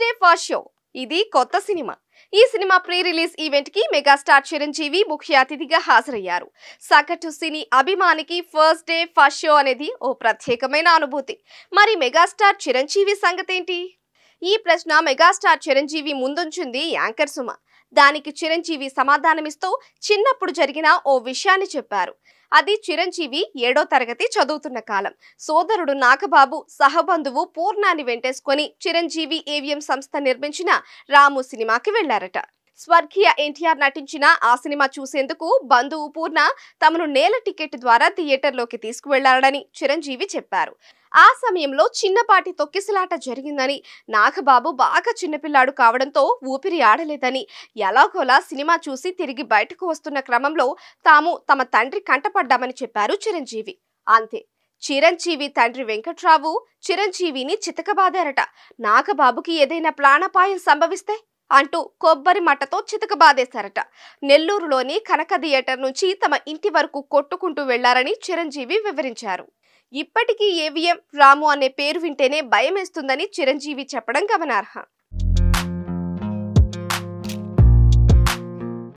day first show ఇది కొత్త cinema ఈ సినిమా ప్రీ రిలీజ్ ఈవెంట్ కి మెగాస్టార్ చిరంజీవి ముఖ్య అతిథిగా హాజరయ్యారు సగటు సినీ అభిమానికి ఫస్ట్ డే ఫస్ట్ షో అనేది ఓ ప్రత్యేకమైన అనుభూతి మరి మెగాస్టార్ చిరంజీవి సంగతేంటి ఈ ప్రశ్న మెగాస్టార్ చిరంజీవి ముందుంచింది యాంకర్ సుమ దానికి చిరంజీవి సమాధానమిస్తూ చిన్నప్పుడు జరిగిన ఓ విషయాన్ని చెప్పారు అది చిరంజీవి ఏడో తరగతి చదువుతున్న కాలం సోదరుడు నాగబాబు సహబంధువు పూర్ణాన్ని వెంటేసుకొని చిరంజీవి ఏవిఎం సంస్థ నిర్మించిన రాము సినిమాకి వెళ్లారట స్వర్గీయ ఎన్టీఆర్ నటించిన ఆ సినిమా చూసేందుకు బంధువు పూర్ణ తమను నేల టికెట్ ద్వారా థియేటర్లోకి తీసుకువెళ్లారని చిరంజీవి చెప్పారు ఆ సమయంలో చిన్నపాటి తొక్కిసలాట జరిగిందని నాగబాబు బాగా చిన్నపిల్లాడు కావడంతో ఊపిరి ఆడలేదని ఎలాగోలా సినిమా చూసి తిరిగి బయటకు వస్తున్న క్రమంలో తాము తమ తండ్రి కంటపడ్డామని చెప్పారు చిరంజీవి అంతే చిరంజీవి తండ్రి వెంకట్రావు చిరంజీవిని చితకబాదారట నాగబాబుకి ఏదైనా ప్రాణాపాయం సంభవిస్తే అంటూ కొబ్బరి మట్టతో చితకబాదేశారట నెల్లూరులోని కనక థియేటర్ నుంచి తమ ఇంటి వరకు కొట్టుకుంటూ వెళ్లారని చిరంజీవి వివరించారు ఇప్పటికీ ఏవిఎం రాము అనే పేరు వింటేనే భయమేస్తుందని చిరంజీవి చెప్పడం గమనార్హం